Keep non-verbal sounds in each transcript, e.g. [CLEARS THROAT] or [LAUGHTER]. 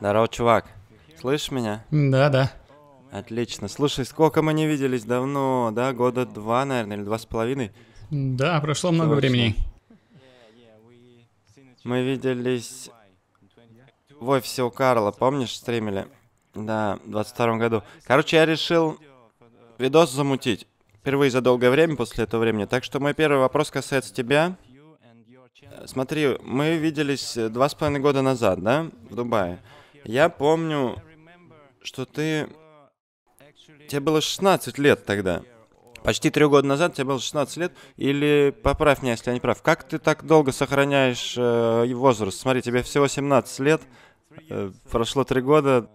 Здорово, чувак. Слышишь меня? Да, да. Отлично. Слушай, сколько мы не виделись давно, да? Года два, наверное, или два с половиной? Да, прошло много Точно. времени. Мы виделись в офисе у Карла, помнишь, стримили? Да, в 22 году. Короче, я решил видос замутить. Впервые за долгое время после этого времени. Так что мой первый вопрос касается тебя. Смотри, мы виделись два с половиной года назад, да, в Дубае. Я помню, что ты... Тебе было 16 лет тогда. Почти три года назад тебе было 16 лет. Или, поправь меня, если я не прав, как ты так долго сохраняешь э, возраст? Смотри, тебе всего 17 лет, э, прошло три года.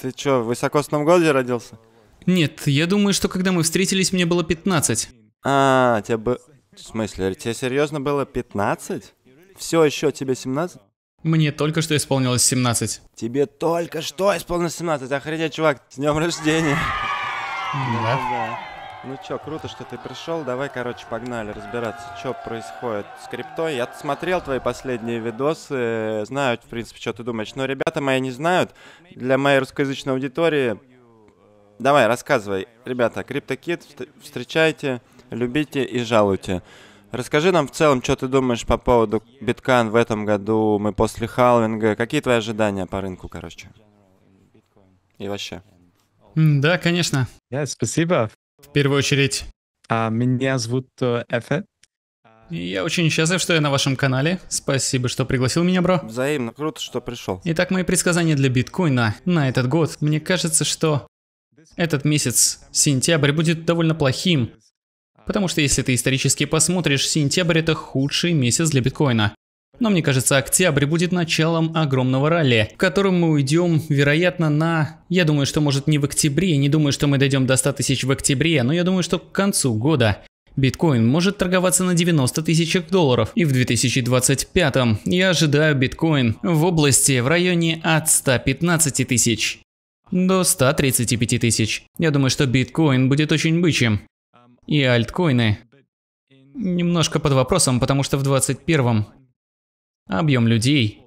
Ты что, в высокосном городе родился? Нет, я думаю, что когда мы встретились, мне было 15. А, тебе бы... В смысле, тебе серьезно было 15? Все еще тебе 17? Мне только что исполнилось 17. Тебе только что исполнилось 17. Охренеть, чувак, с днем рождения. Да. Ну да. Ну чё, круто, что ты пришел. Давай, короче, погнали разбираться, что происходит с криптой. Я смотрел твои последние видосы, знаю, в принципе, что ты думаешь. Но ребята мои не знают. Для моей русскоязычной аудитории... Давай, рассказывай. Ребята, CryptoKid, встречайте, любите и жалуйте. Расскажи нам в целом, что ты думаешь по поводу биткоин в этом году, мы после халвинга. Какие твои ожидания по рынку, короче? И вообще. Да, конечно. Yeah, спасибо. В первую очередь. А, меня зовут э, Эфе. Я очень счастлив, что я на вашем канале. Спасибо, что пригласил меня, бро. Взаимно. Круто, что пришел. Итак, мои предсказания для биткоина на этот год. Мне кажется, что этот месяц, сентябрь, будет довольно плохим. Потому что если ты исторически посмотришь, сентябрь это худший месяц для биткоина. Но мне кажется, октябрь будет началом огромного ралли, в котором мы уйдем, вероятно, на... Я думаю, что может не в октябре, не думаю, что мы дойдем до 100 тысяч в октябре, но я думаю, что к концу года биткоин может торговаться на 90 тысяч долларов. И в 2025 я ожидаю биткоин в области в районе от 115 тысяч до 135 тысяч. Я думаю, что биткоин будет очень бычьим и альткоины немножко под вопросом, потому что в 21-м объем людей,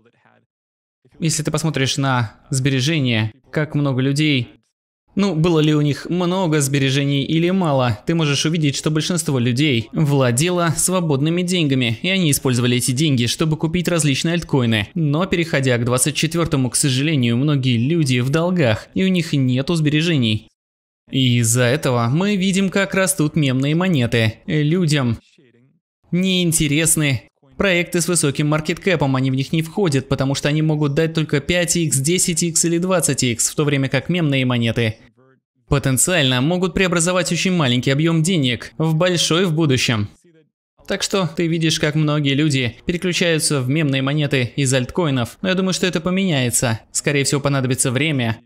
если ты посмотришь на сбережения, как много людей, ну, было ли у них много сбережений или мало, ты можешь увидеть, что большинство людей владело свободными деньгами, и они использовали эти деньги, чтобы купить различные альткоины. Но переходя к 24-му, к сожалению, многие люди в долгах, и у них нету сбережений из-за этого мы видим, как растут мемные монеты. Людям неинтересны проекты с высоким маркеткэпом, они в них не входят, потому что они могут дать только 5x, 10x или 20x, в то время как мемные монеты потенциально могут преобразовать очень маленький объем денег в большой в будущем. Так что ты видишь, как многие люди переключаются в мемные монеты из альткоинов, но я думаю, что это поменяется. Скорее всего, понадобится время,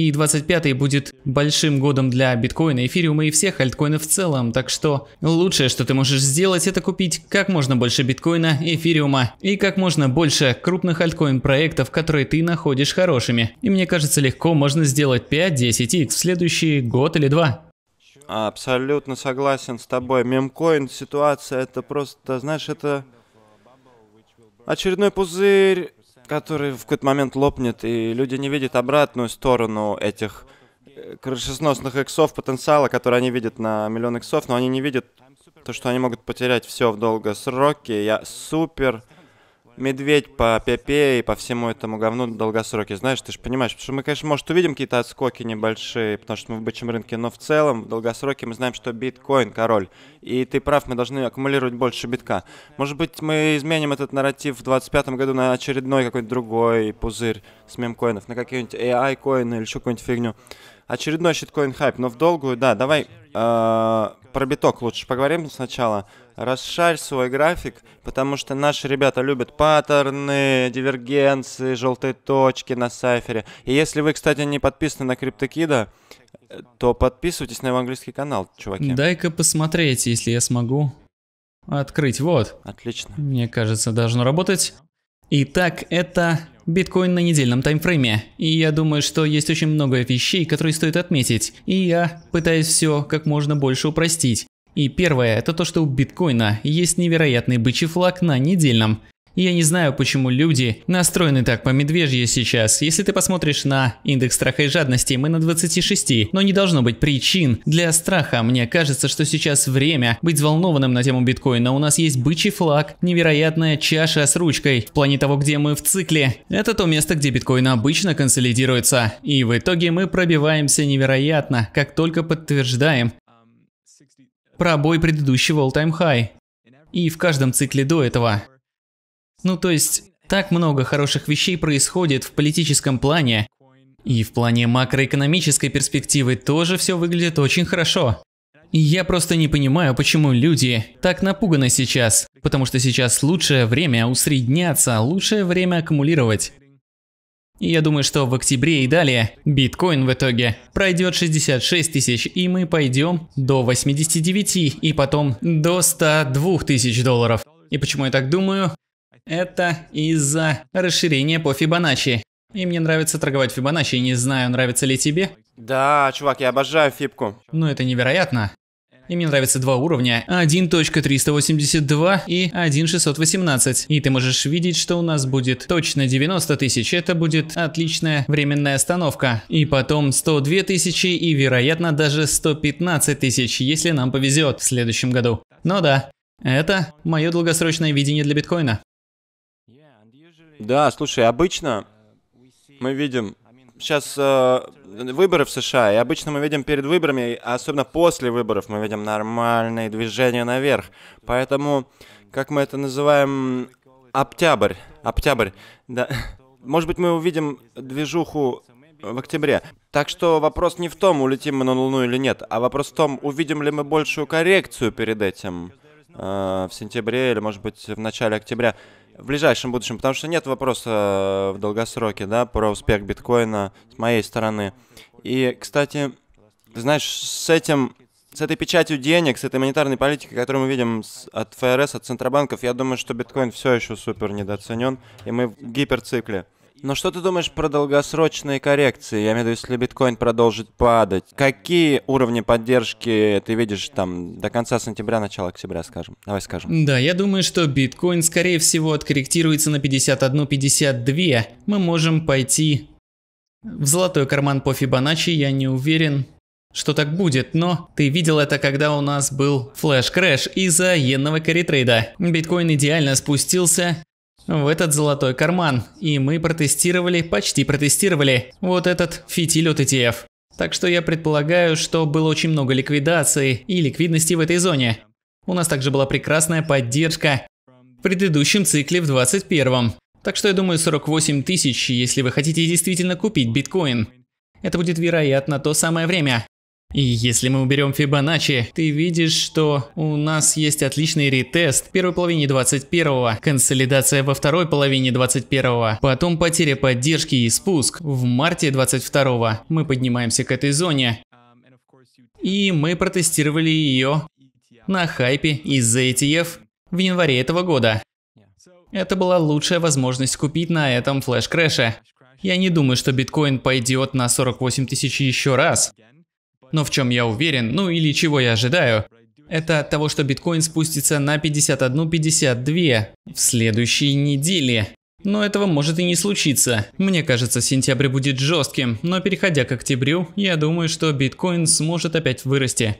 и 25-й будет большим годом для биткоина, эфириума и всех альткоинов в целом, так что лучшее, что ты можешь сделать, это купить как можно больше биткоина, эфириума и как можно больше крупных альткоин проектов, которые ты находишь хорошими. И мне кажется, легко можно сделать 5-10x в следующий год или два. Абсолютно согласен с тобой. Мемкоин ситуация это просто, знаешь, это очередной пузырь который в какой-то момент лопнет, и люди не видят обратную сторону этих э, крышесносных иксов потенциала, который они видят на миллион иксов, но они не видят то, что они могут потерять все в долгосроке. Я супер медведь по Пепе и по всему этому говну в долгосроке, знаешь, ты же понимаешь, потому что мы, конечно, может, увидим какие-то отскоки небольшие, потому что мы в бычьем рынке, но в целом в долгосроке мы знаем, что биткоин король, и ты прав, мы должны аккумулировать больше битка. Может быть, мы изменим этот нарратив в 25 году на очередной какой-то другой пузырь с мемкоинов, на какие-нибудь AI-коины или еще какую-нибудь фигню. Очередной щиткоин хайп, но в долгую, да, давай э, про биток лучше поговорим сначала расшарь свой график, потому что наши ребята любят паттерны, дивергенции, желтые точки на сайфере. И если вы, кстати, не подписаны на CryptoKida, то подписывайтесь на его английский канал, чуваки. Дай-ка посмотреть, если я смогу открыть. Вот. Отлично. Мне кажется, должно работать. Итак, это биткоин на недельном таймфрейме. И я думаю, что есть очень много вещей, которые стоит отметить. И я пытаюсь все как можно больше упростить. И первое – это то, что у биткоина есть невероятный бычий флаг на недельном. я не знаю, почему люди настроены так по медвежье сейчас. Если ты посмотришь на индекс страха и жадности, мы на 26, но не должно быть причин для страха. Мне кажется, что сейчас время быть взволнованным на тему биткоина. У нас есть бычий флаг, невероятная чаша с ручкой. В плане того, где мы в цикле. Это то место, где биткоин обычно консолидируется. И в итоге мы пробиваемся невероятно, как только подтверждаем пробой предыдущего all-time high. И в каждом цикле до этого. Ну то есть, так много хороших вещей происходит в политическом плане. И в плане макроэкономической перспективы тоже все выглядит очень хорошо. И я просто не понимаю, почему люди так напуганы сейчас. Потому что сейчас лучшее время усредняться, лучшее время аккумулировать. И я думаю, что в октябре и далее биткоин в итоге пройдет 66 тысяч, и мы пойдем до 89 и потом до 102 тысяч долларов. И почему я так думаю? Это из-за расширения по Фибоначчи. И мне нравится торговать Фибоначчи, не знаю, нравится ли тебе. Да, чувак, я обожаю фибку. Ну это невероятно. И мне нравятся два уровня. 1.382 и 1.618. И ты можешь видеть, что у нас будет точно 90 тысяч. Это будет отличная временная остановка. И потом 102 тысячи и, вероятно, даже 115 тысяч, если нам повезет в следующем году. Но да, это мое долгосрочное видение для биткоина. Да, слушай, обычно мы видим сейчас э, выборы в США, и обычно мы видим перед выборами, а особенно после выборов, мы видим нормальные движения наверх. Поэтому, как мы это называем, октябрь, октябрь, да. [LAUGHS] Может быть, мы увидим движуху в октябре. Так что вопрос не в том, улетим мы на Луну или нет, а вопрос в том, увидим ли мы большую коррекцию перед этим э, в сентябре или, может быть, в начале октября в ближайшем будущем, потому что нет вопроса э, в долгосроке, да, про успех биткоина с моей стороны. И, кстати, знаешь, с этим, с этой печатью денег, с этой монетарной политикой, которую мы видим от ФРС, от центробанков, я думаю, что биткоин все еще супер недооценен, и мы в гиперцикле. Но что ты думаешь про долгосрочные коррекции? Я имею в виду, если биткоин продолжит падать, какие уровни поддержки ты видишь там до конца сентября, начала октября, скажем? Давай скажем. Да, я думаю, что биткоин, скорее всего, откорректируется на 51-52. Мы можем пойти в золотой карман по Фибоначчи, я не уверен, что так будет, но ты видел это, когда у нас был флеш-крэш из-за иенного каритрейда. Биткоин идеально спустился в этот золотой карман. И мы протестировали, почти протестировали, вот этот фитиль от ETF. Так что я предполагаю, что было очень много ликвидации и ликвидности в этой зоне. У нас также была прекрасная поддержка в предыдущем цикле в 2021. Так что я думаю 48 тысяч, если вы хотите действительно купить биткоин. Это будет вероятно то самое время. И если мы уберем Фибоначчи, ты видишь, что у нас есть отличный ретест в первой половине 21-го, консолидация во второй половине 21-го, потом потеря поддержки и спуск. В марте 22-го мы поднимаемся к этой зоне. И мы протестировали ее на хайпе из-за ETF в январе этого года. Это была лучшая возможность купить на этом флеш-крэше. Я не думаю, что биткоин пойдет на 48 тысяч еще раз. Но в чем я уверен, ну или чего я ожидаю, это от того, что биткоин спустится на 51-52 в следующей неделе. Но этого может и не случиться. Мне кажется, сентябрь будет жестким, но переходя к октябрю, я думаю, что биткоин сможет опять вырасти.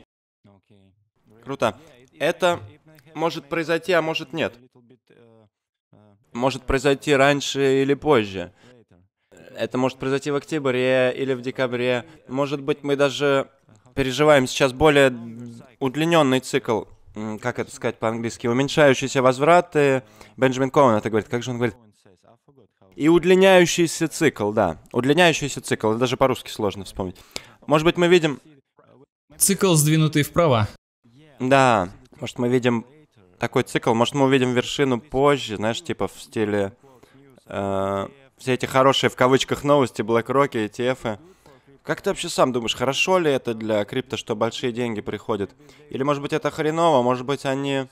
Круто. Это может произойти, а может нет. Может произойти раньше или позже. Это может произойти в октябре или в декабре. Может быть, мы даже переживаем сейчас более удлиненный цикл, как это сказать по-английски, уменьшающиеся возвраты. Бенджамин Коуэн это говорит, как же он говорит? И удлиняющийся цикл, да. Удлиняющийся цикл, даже по-русски сложно вспомнить. Может быть, мы видим... Цикл, сдвинутый вправо. Да, может, мы видим такой цикл, может, мы увидим вершину позже, знаешь, типа в стиле... Э, все эти хорошие, в кавычках, новости, BlackRock, ETF, как ты вообще сам думаешь, хорошо ли это для крипто, что большие деньги приходят? Или, может быть, это хреново? Может быть, они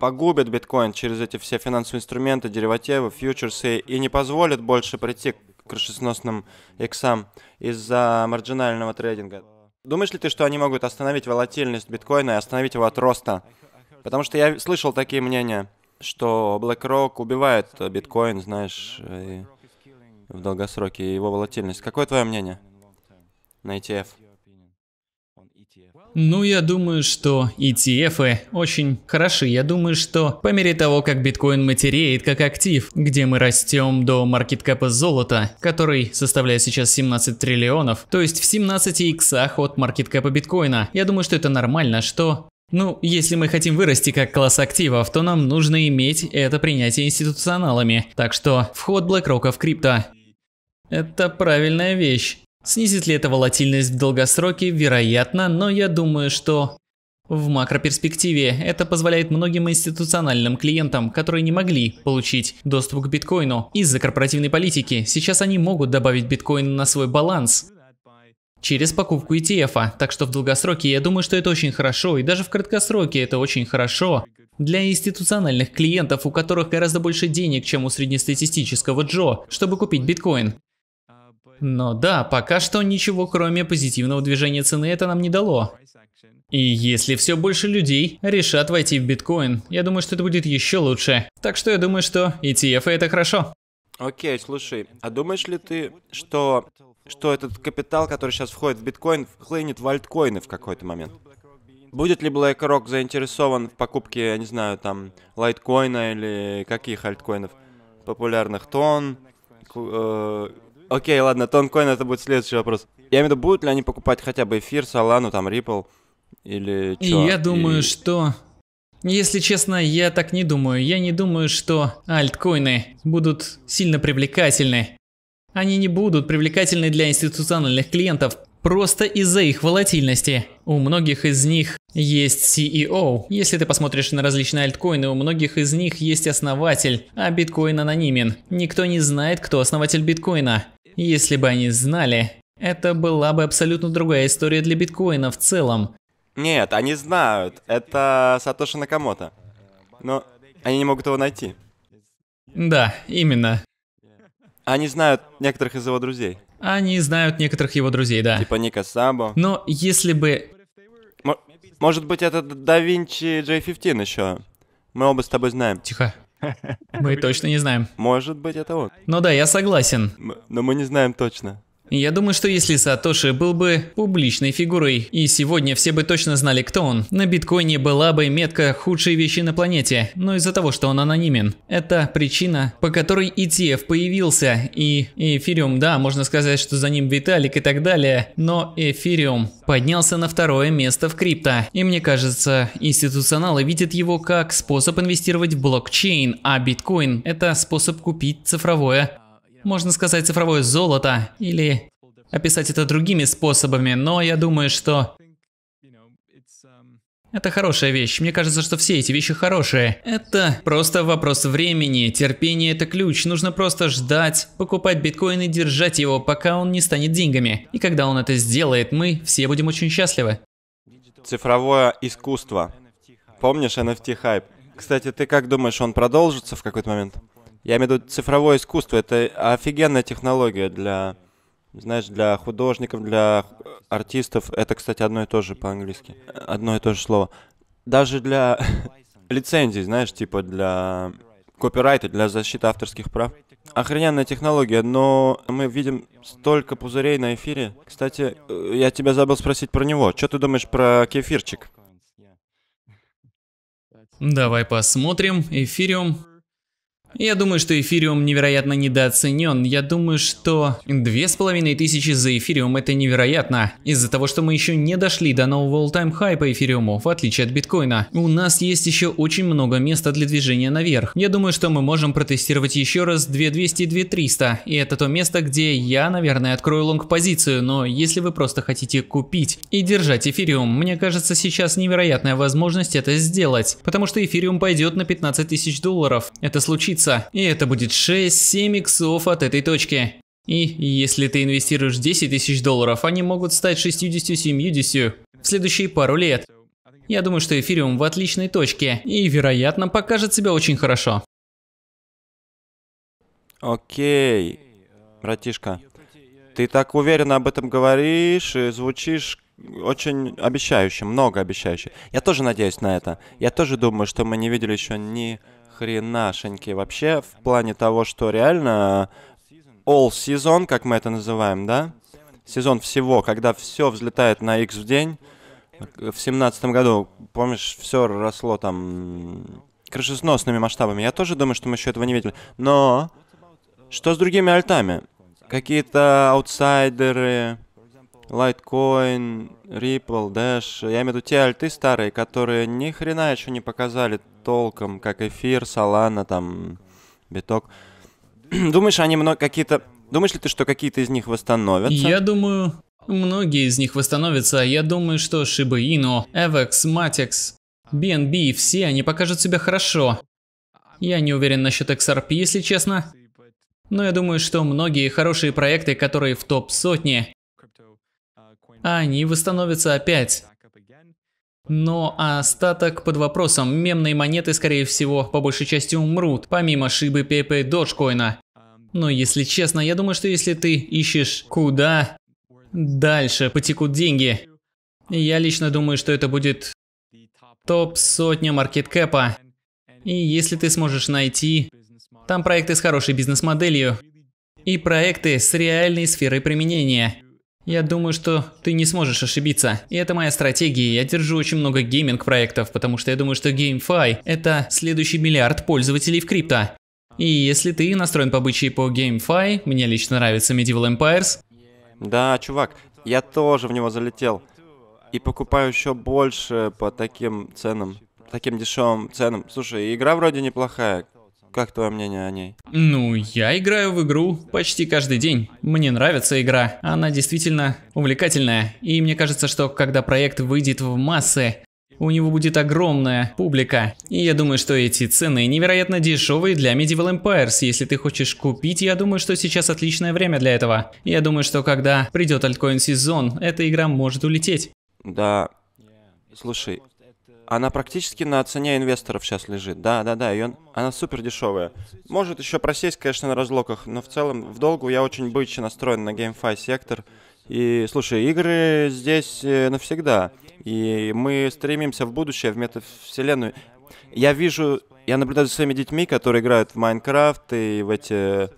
погубят биткоин через эти все финансовые инструменты, деривативы, фьючерсы и не позволят больше прийти к крышесносным иксам из-за маржинального трейдинга? Думаешь ли ты, что они могут остановить волатильность биткоина и остановить его от роста? Потому что я слышал такие мнения, что BlackRock убивает биткоин, знаешь, в долгосроке его волатильность. Какое твое мнение? на ETF? Ну, я думаю, что ETF очень хороши. Я думаю, что по мере того, как биткоин матереет как актив, где мы растем до маркеткапа золота, который составляет сейчас 17 триллионов, то есть в 17 иксах от маркеткапа биткоина, я думаю, что это нормально, что ну, если мы хотим вырасти как класс активов, то нам нужно иметь это принятие институционалами. Так что вход BlackRock в крипто – это правильная вещь. Снизит ли это волатильность в долгосроке? Вероятно, но я думаю, что... В макроперспективе это позволяет многим институциональным клиентам, которые не могли получить доступ к биткоину из-за корпоративной политики, сейчас они могут добавить биткоин на свой баланс через покупку ETF. -а. Так что в долгосроке я думаю, что это очень хорошо, и даже в краткосроке это очень хорошо для институциональных клиентов, у которых гораздо больше денег, чем у среднестатистического Джо, чтобы купить биткоин. Но да, пока что ничего кроме позитивного движения цены это нам не дало. И если все больше людей решат войти в биткоин, я думаю, что это будет еще лучше. Так что я думаю, что ETF это хорошо. Окей, слушай, а думаешь ли ты, что, что этот капитал, который сейчас входит в биткоин, хлынет в альткоины в какой-то момент? Будет ли BlackRock заинтересован в покупке, я не знаю, там, лайткоина или каких альткоинов? Популярных тон, э, Окей, ладно, тонкоин это будет следующий вопрос. Я имею в виду, будут ли они покупать хотя бы эфир, Солану, там, Ripple или что? Я думаю, И... что... Если честно, я так не думаю. Я не думаю, что альткоины будут сильно привлекательны. Они не будут привлекательны для институциональных клиентов, просто из-за их волатильности. У многих из них есть CEO. Если ты посмотришь на различные альткоины, у многих из них есть основатель, а биткоин анонимен. Никто не знает, кто основатель биткоина. Если бы они знали, это была бы абсолютно другая история для биткоина в целом. Нет, они знают. Это Сатоши Накамото. Но они не могут его найти. Да, именно. Они знают некоторых из его друзей. Они знают некоторых его друзей, да. Типа Ника Сабо. Но если бы... М- может быть, это Да Винчи J15 еще. Мы оба с тобой знаем. Тихо. Мы точно не знаем. Может быть, это он. Ну да, я согласен. но мы не знаем точно. Я думаю, что если Сатоши был бы публичной фигурой, и сегодня все бы точно знали, кто он, на биткоине была бы метка «худшие вещи на планете», но из-за того, что он анонимен. Это причина, по которой ETF появился, и эфириум, да, можно сказать, что за ним Виталик и так далее, но эфириум поднялся на второе место в крипто, и мне кажется, институционалы видят его как способ инвестировать в блокчейн, а биткоин – это способ купить цифровое можно сказать, цифровое золото, или описать это другими способами, но я думаю, что это хорошая вещь. Мне кажется, что все эти вещи хорошие. Это просто вопрос времени. Терпение – это ключ. Нужно просто ждать, покупать биткоин и держать его, пока он не станет деньгами. И когда он это сделает, мы все будем очень счастливы. Цифровое искусство. Помнишь NFT хайп? Кстати, ты как думаешь, он продолжится в какой-то момент? Я имею в виду цифровое искусство. Это офигенная технология для, знаешь, для художников, для артистов. Это, кстати, одно и то же по-английски. Одно и то же слово. Даже для [LAUGHS] лицензий, знаешь, типа для копирайта, для защиты авторских прав. Охрененная технология, но мы видим столько пузырей на эфире. Кстати, э, я тебя забыл спросить про него. Что ты думаешь про кефирчик? Давай посмотрим. Эфириум я думаю, что эфириум невероятно недооценен. Я думаю, что две с половиной тысячи за эфириум это невероятно. Из-за того, что мы еще не дошли до нового all-time high по эфириуму, в отличие от биткоина. У нас есть еще очень много места для движения наверх. Я думаю, что мы можем протестировать еще раз 2200-2300. И это то место, где я, наверное, открою лонг-позицию. Но если вы просто хотите купить и держать эфириум, мне кажется, сейчас невероятная возможность это сделать. Потому что эфириум пойдет на 15 тысяч долларов. Это случится случится. И это будет 6-7 иксов от этой точки. И если ты инвестируешь 10 тысяч долларов, они могут стать 60-70 в следующие пару лет. Я думаю, что эфириум в отличной точке и, вероятно, покажет себя очень хорошо. Окей, братишка. Ты так уверенно об этом говоришь и звучишь очень обещающе, много обещающе. Я тоже надеюсь на это. Я тоже думаю, что мы не видели еще ни хренашенький вообще в плане того, что реально э, all сезон, как мы это называем, да? Сезон всего, когда все взлетает на X в день. Э, в семнадцатом году, помнишь, все росло там крышесносными масштабами. Я тоже думаю, что мы еще этого не видели. Но что с другими альтами? Какие-то аутсайдеры, Litecoin, Ripple, Dash. Я имею в виду те альты старые, которые ни хрена еще не показали толком, как эфир, Solana, там, биток. [CLEARS THROAT] Думаешь, они много какие-то... Думаешь ли ты, что какие-то из них восстановятся? Я думаю, многие из них восстановятся. А я думаю, что Shiba Inu, Avex, Matex, BNB, все они покажут себя хорошо. Я не уверен насчет XRP, если честно. Но я думаю, что многие хорошие проекты, которые в топ сотни они восстановятся опять. Но остаток под вопросом. Мемные монеты, скорее всего, по большей части умрут, помимо шибы Пепе и Доджкоина. Но если честно, я думаю, что если ты ищешь куда дальше потекут деньги, я лично думаю, что это будет топ сотня маркеткэпа. И если ты сможешь найти, там проекты с хорошей бизнес-моделью и проекты с реальной сферой применения. Я думаю, что ты не сможешь ошибиться. И это моя стратегия, я держу очень много гейминг-проектов, потому что я думаю, что GameFi – это следующий миллиард пользователей в крипто. И если ты настроен по бычьи по GameFi, мне лично нравится Medieval Empires. Да, чувак, я тоже в него залетел. И покупаю еще больше по таким ценам, таким дешевым ценам. Слушай, игра вроде неплохая. Как твое мнение о ней? Ну, я играю в игру почти каждый день. Мне нравится игра. Она действительно увлекательная. И мне кажется, что когда проект выйдет в массы, у него будет огромная публика. И я думаю, что эти цены невероятно дешевые для Medieval Empires. Если ты хочешь купить, я думаю, что сейчас отличное время для этого. Я думаю, что когда придет альткоин сезон, эта игра может улететь. Да. Слушай, она практически на цене инвесторов сейчас лежит. Да, да, да. Ее... Она супер дешевая. Может еще просесть, конечно, на разлоках, но в целом в долгу я очень быче настроен на GameFi сектор. И слушай, игры здесь э, навсегда. И мы стремимся в будущее, в метавселенную. Я вижу, я наблюдаю за своими детьми, которые играют в Майнкрафт и в эти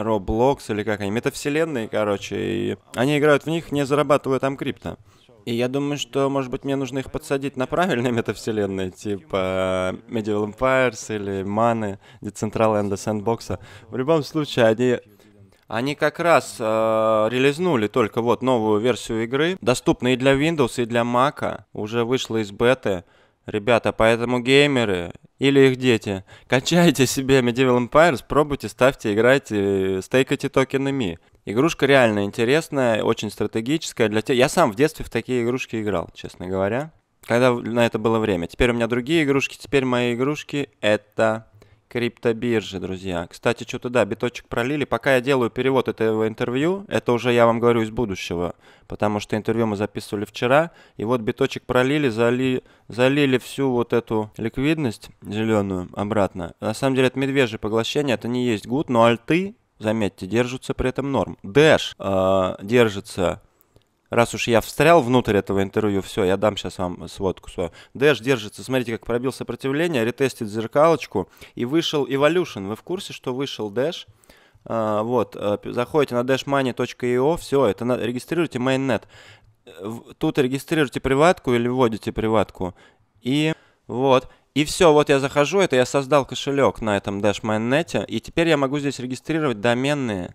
Roblox или как они, метавселенные, короче, и они играют в них, не зарабатывая там крипто. И я думаю, что, может быть, мне нужно их подсадить на правильные [LAUGHS] метавселенные, типа Medieval Empires или Маны, Decentraland, Sandbox. В любом случае, они они как раз э, релизнули только вот новую версию игры, доступна и для Windows, и для Mac, уже вышла из беты. Ребята, поэтому геймеры, или их дети. Качайте себе Medieval Empires, пробуйте, ставьте, играйте, стейкайте токены Ми. Игрушка реально интересная, очень стратегическая для тебя. Я сам в детстве в такие игрушки играл, честно говоря. Когда на это было время. Теперь у меня другие игрушки. Теперь мои игрушки это криптобиржи, друзья. Кстати, что-то да, биточек пролили. Пока я делаю перевод этого интервью, это уже я вам говорю из будущего, потому что интервью мы записывали вчера, и вот биточек пролили, зали, залили всю вот эту ликвидность зеленую обратно. На самом деле это медвежье поглощение, это не есть гуд, но альты, заметьте, держатся при этом норм. Дэш э, держится раз уж я встрял внутрь этого интервью, все, я дам сейчас вам сводку свою. Дэш держится, смотрите, как пробил сопротивление, ретестит зеркалочку, и вышел Evolution. Вы в курсе, что вышел Дэш? А, вот, э, заходите на dashmoney.io, все, это на, регистрируйте mainnet. Тут регистрируйте приватку или вводите приватку. И вот, и все, вот я захожу, это я создал кошелек на этом Dash Mainnet, и теперь я могу здесь регистрировать доменные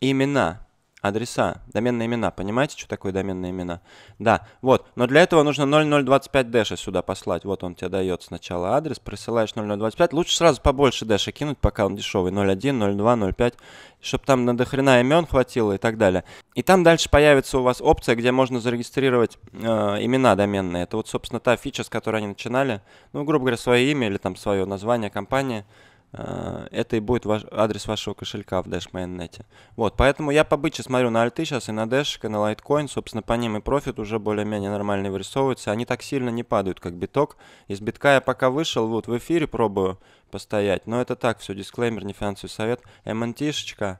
имена адреса, доменные имена. Понимаете, что такое доменные имена? Да, вот. Но для этого нужно 0025 дэша сюда послать. Вот он тебе дает сначала адрес, присылаешь 0025. Лучше сразу побольше дэша кинуть, пока он дешевый. 01, 02, 05, чтобы там на дохрена имен хватило и так далее. И там дальше появится у вас опция, где можно зарегистрировать э, имена доменные. Это вот, собственно, та фича, с которой они начинали. Ну, грубо говоря, свое имя или там свое название компании – Э, это и будет ваш, адрес вашего кошелька в Dash Mainnet. Вот, поэтому я побыче смотрю на альты сейчас и на Dash, и на Litecoin. Собственно, по ним и профит уже более-менее нормальный вырисовывается. Они так сильно не падают, как биток. Из битка я пока вышел, вот в эфире пробую постоять. Но это так, все, дисклеймер, не финансовый совет. МНТшечка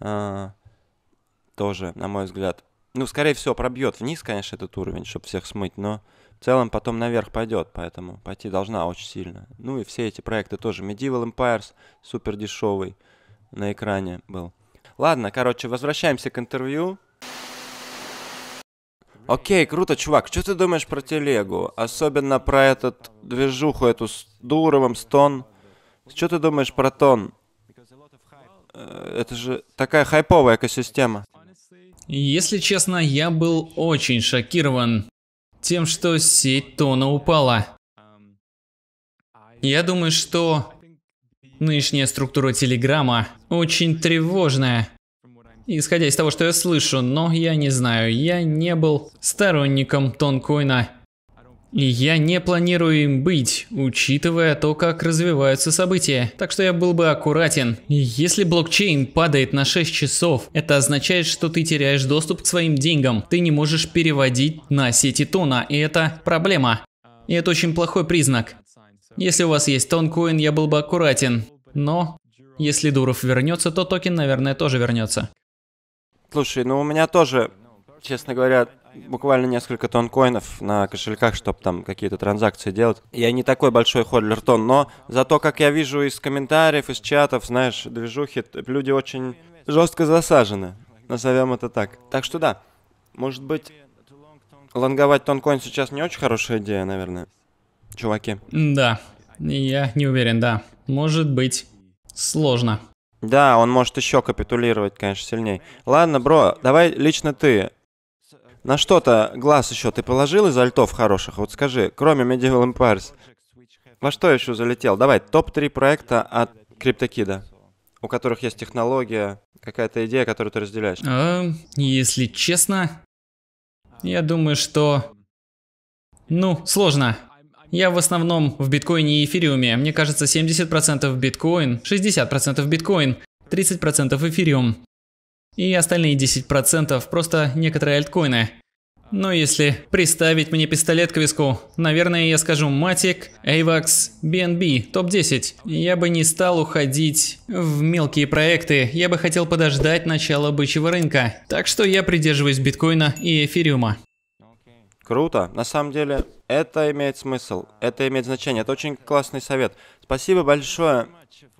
э, тоже, на мой взгляд. Ну, скорее всего, пробьет вниз, конечно, этот уровень, чтобы всех смыть, но в целом потом наверх пойдет, поэтому пойти должна очень сильно. Ну и все эти проекты тоже. Medieval Empires, супер дешевый, на экране был. Ладно, короче, возвращаемся к интервью. Окей, круто, чувак. Что ты думаешь про телегу? Особенно про этот движуху эту с Дуровым, стон. Что ты думаешь про Тон? Э, это же такая хайповая экосистема. Если честно, я был очень шокирован тем, что сеть тона упала. Я думаю, что нынешняя структура Телеграма очень тревожная. Исходя из того, что я слышу, но я не знаю, я не был сторонником Тонкоина и я не планирую им быть, учитывая то, как развиваются события. Так что я был бы аккуратен. если блокчейн падает на 6 часов, это означает, что ты теряешь доступ к своим деньгам. Ты не можешь переводить на сети Тона, и это проблема. И это очень плохой признак. Если у вас есть тонкоин, я был бы аккуратен. Но если Дуров вернется, то токен, наверное, тоже вернется. Слушай, ну у меня тоже, честно говоря, буквально несколько тонн коинов на кошельках, чтобы там какие-то транзакции делать. Я не такой большой ходлер тон, но зато, как я вижу из комментариев, из чатов, знаешь, движухи, люди очень жестко засажены. Назовем это так. Так что да, может быть, лонговать тонкоин сейчас не очень хорошая идея, наверное. Чуваки. Да, я не уверен, да. Может быть, сложно. Да, он может еще капитулировать, конечно, сильнее. Ладно, бро, давай лично ты на что-то глаз еще ты положил из альтов хороших? Вот скажи, кроме Medieval Empires. Во что еще залетел? Давай, топ-3 проекта от CryptoKid, у которых есть технология, какая-то идея, которую ты разделяешь. А, если честно, я думаю, что... Ну, сложно. Я в основном в биткоине и эфириуме. Мне кажется, 70% биткоин, 60% биткоин, 30% эфириум. И остальные 10% просто некоторые альткоины. Но если приставить мне пистолет к виску, наверное, я скажу Matic, AVAX, BNB, топ-10. Я бы не стал уходить в мелкие проекты, я бы хотел подождать начала бычьего рынка. Так что я придерживаюсь биткоина и эфириума. Круто, на самом деле это имеет смысл, это имеет значение, это очень классный совет. Спасибо большое,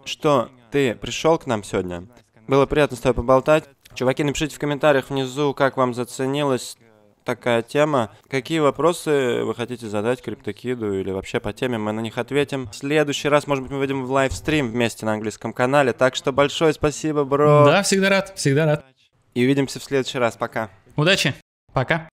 что ты пришел к нам сегодня. Было приятно с тобой поболтать. Чуваки, напишите в комментариях внизу, как вам заценилась такая тема. Какие вопросы вы хотите задать Криптокиду или вообще по теме, мы на них ответим. В следующий раз, может быть, мы выйдем в лайвстрим вместе на английском канале. Так что большое спасибо, бро. Да, всегда рад, всегда рад. И увидимся в следующий раз. Пока. Удачи. Пока.